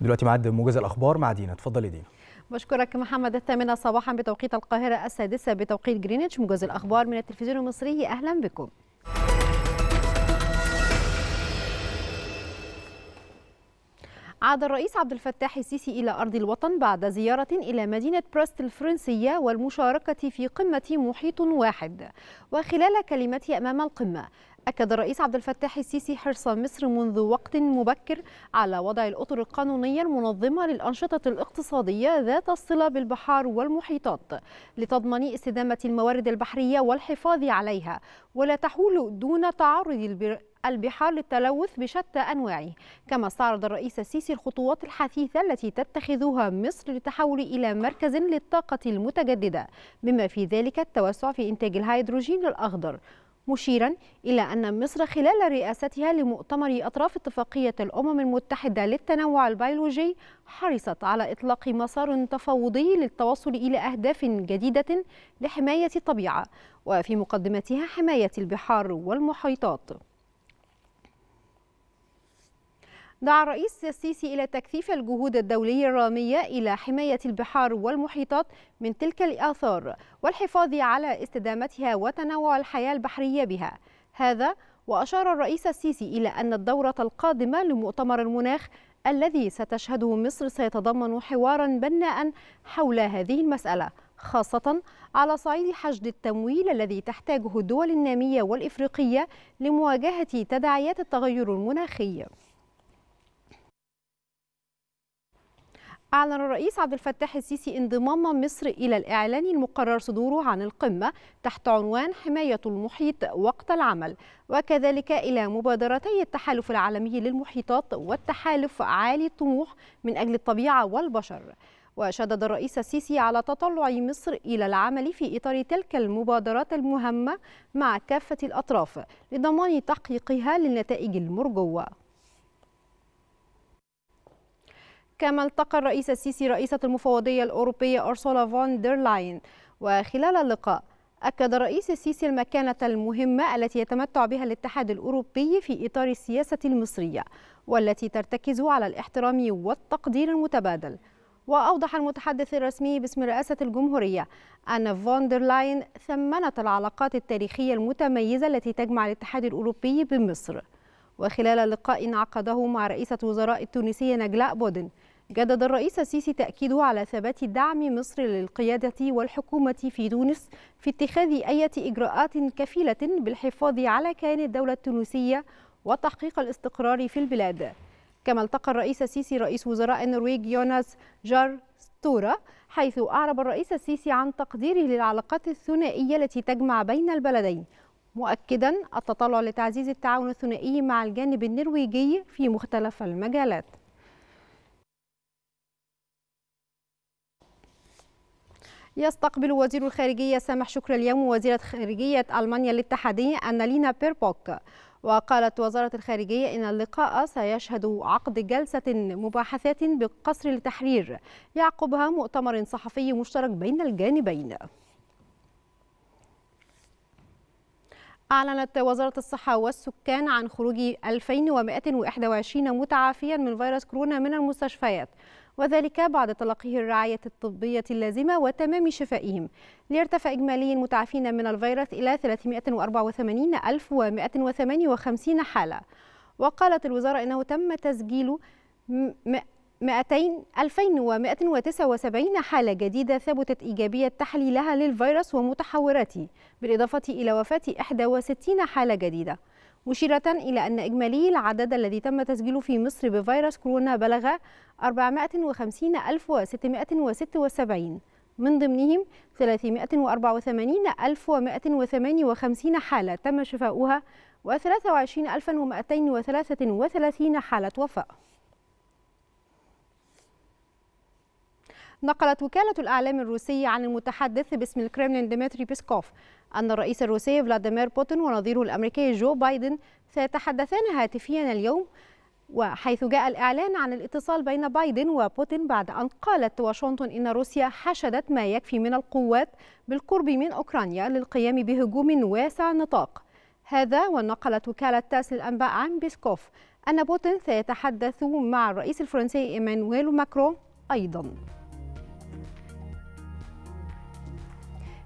دلوقتي معد موجز الاخبار مع دينا اتفضلي دينا بشكرك محمد الثامنة صباحا بتوقيت القاهرة السادسة بتوقيت جرينتش موجز الأخبار من التلفزيون المصري أهلا بكم عاد الرئيس عبد الفتاح السيسي إلى أرض الوطن بعد زيارة إلى مدينة برست الفرنسية والمشاركة في قمة محيط واحد وخلال كلمته أمام القمة أكد الرئيس عبد الفتاح السيسي حرص مصر منذ وقت مبكر على وضع الأطر القانونية المنظمة للأنشطة الاقتصادية ذات الصلة بالبحار والمحيطات لتضمن استدامة الموارد البحرية والحفاظ عليها ولا تحول دون تعرض البحار للتلوث بشتى أنواعه كما استعرض الرئيس السيسي الخطوات الحثيثة التي تتخذها مصر للتحول إلى مركز للطاقة المتجددة بما في ذلك التوسع في إنتاج الهيدروجين الأخضر مشيرا إلى أن مصر خلال رئاستها لمؤتمر أطراف اتفاقية الأمم المتحدة للتنوع البيولوجي حرصت على إطلاق مسار تفاوضي للتوصل إلى أهداف جديدة لحماية الطبيعة وفي مقدمتها حماية البحار والمحيطات دعا الرئيس السيسي إلى تكثيف الجهود الدولية الرامية إلى حماية البحار والمحيطات من تلك الآثار والحفاظ على استدامتها وتنوع الحياة البحرية بها هذا وأشار الرئيس السيسي إلى أن الدورة القادمة لمؤتمر المناخ الذي ستشهده مصر سيتضمن حوارا بناء حول هذه المسألة خاصة على صعيد حشد التمويل الذي تحتاجه الدول النامية والإفريقية لمواجهة تداعيات التغير المناخي أعلن الرئيس عبد الفتاح السيسي انضمام مصر إلى الإعلان المقرر صدوره عن القمة تحت عنوان حماية المحيط وقت العمل وكذلك إلى مبادرتي التحالف العالمي للمحيطات والتحالف عالي الطموح من أجل الطبيعة والبشر وشدد الرئيس السيسي على تطلع مصر إلى العمل في إطار تلك المبادرات المهمة مع كافة الأطراف لضمان تحقيقها للنتائج المرجوة كما التقى الرئيس السيسي رئيسة المفوضية الأوروبية أرسولا فون دير لاين وخلال اللقاء أكد الرئيس السيسي المكانة المهمة التي يتمتع بها الاتحاد الأوروبي في إطار السياسة المصرية والتي ترتكز على الاحترام والتقدير المتبادل وأوضح المتحدث الرسمي باسم رئاسة الجمهورية أن فوندرلاين لاين ثمنت العلاقات التاريخية المتميزة التي تجمع الاتحاد الأوروبي بمصر وخلال لقاء عقده مع رئيسة وزراء التونسية نجلاء بودن جدد الرئيس السيسي تأكيده على ثبات دعم مصر للقيادة والحكومة في تونس في اتخاذ أي إجراءات كفيلة بالحفاظ على كيان الدولة التونسية وتحقيق الاستقرار في البلاد كما التقى الرئيس السيسي رئيس وزراء النرويج يوناس جار ستورا حيث أعرب الرئيس السيسي عن تقديره للعلاقات الثنائية التي تجمع بين البلدين مؤكدا التطلع لتعزيز التعاون الثنائي مع الجانب النرويجي في مختلف المجالات يستقبل وزير الخارجية سامح شكر اليوم وزيرة خارجية ألمانيا الاتحادية أنالينا بيربوك وقالت وزارة الخارجية إن اللقاء سيشهد عقد جلسة مباحثات بقصر التحرير يعقبها مؤتمر صحفي مشترك بين الجانبين أعلنت وزارة الصحة والسكان عن خروج 2121 متعافيا من فيروس كورونا من المستشفيات وذلك بعد تلقيه الرعاية الطبية اللازمة وتمام شفائهم ليرتفع إجمالي المتعافين من الفيروس إلى 384158 حالة وقالت الوزارة أنه تم تسجيل 200 2179 حالة جديدة ثبتت إيجابية تحليلها للفيروس ومتحوراته بالإضافة إلى وفاة 61 حالة جديدة مشيرة إلى أن إجمالي العدد الذي تم تسجيله في مصر بفيروس كورونا بلغ 450676 من ضمنهم 384158 حالة تم شفاؤها و23233 حالة وفاة نقلت وكالة الأعلام الروسية عن المتحدث باسم الكرملين ديمتري بيسكوف أن الرئيس الروسي فلاديمير بوتين ونظيره الأمريكي جو بايدن سيتحدثان هاتفيا اليوم وحيث جاء الإعلان عن الاتصال بين بايدن وبوتين بعد أن قالت واشنطن إن روسيا حشدت ما يكفي من القوات بالقرب من أوكرانيا للقيام بهجوم واسع النطاق هذا ونقلت وكالة تاس للأنباء عن بيسكوف أن بوتين سيتحدث مع الرئيس الفرنسي إيمانويل ماكرون أيضاً